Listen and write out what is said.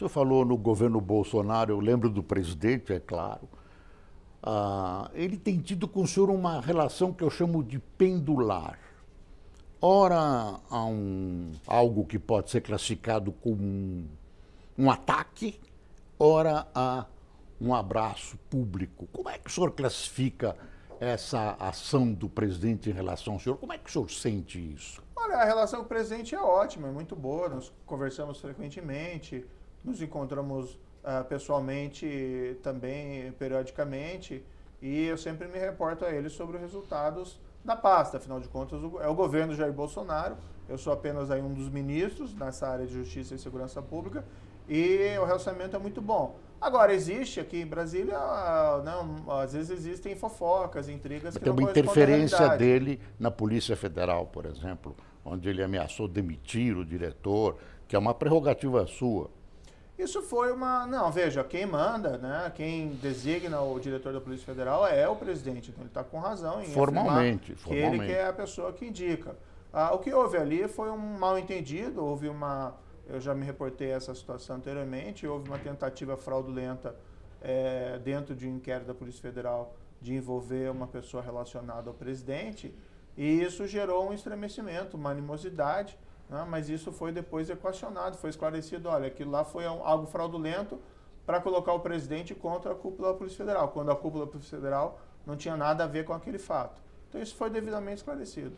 senhor falou no governo Bolsonaro, eu lembro do presidente, é claro. Ah, ele tem tido com o senhor uma relação que eu chamo de pendular. Ora, há um, algo que pode ser classificado como um, um ataque, ora, há um abraço público. Como é que o senhor classifica essa ação do presidente em relação ao senhor? Como é que o senhor sente isso? Olha, a relação com o presidente é ótima, é muito boa, nós conversamos frequentemente nos encontramos uh, pessoalmente também, periodicamente, e eu sempre me reporto a ele sobre os resultados da pasta. Afinal de contas, é o governo Jair Bolsonaro, eu sou apenas aí um dos ministros nessa área de Justiça e Segurança Pública, e o relacionamento é muito bom. Agora, existe aqui em Brasília, ah, não, às vezes existem fofocas, intrigas que Tem uma interferência dele na Polícia Federal, por exemplo, onde ele ameaçou demitir o diretor, que é uma prerrogativa sua. Isso foi uma. Não, veja, quem manda, né? Quem designa o diretor da Polícia Federal é o presidente. Então ele está com razão em formalmente, que ele que é a pessoa que indica. Ah, o que houve ali foi um mal entendido, houve uma. Eu já me reportei essa situação anteriormente, houve uma tentativa fraudulenta é, dentro de um inquérito da Polícia Federal de envolver uma pessoa relacionada ao presidente, e isso gerou um estremecimento, uma animosidade né? Mas isso foi depois equacionado, foi esclarecido, olha, aquilo lá foi algo fraudulento para colocar o presidente contra a cúpula da Polícia Federal, quando a cúpula da Polícia Federal não tinha nada a ver com aquele fato. Então isso foi devidamente esclarecido.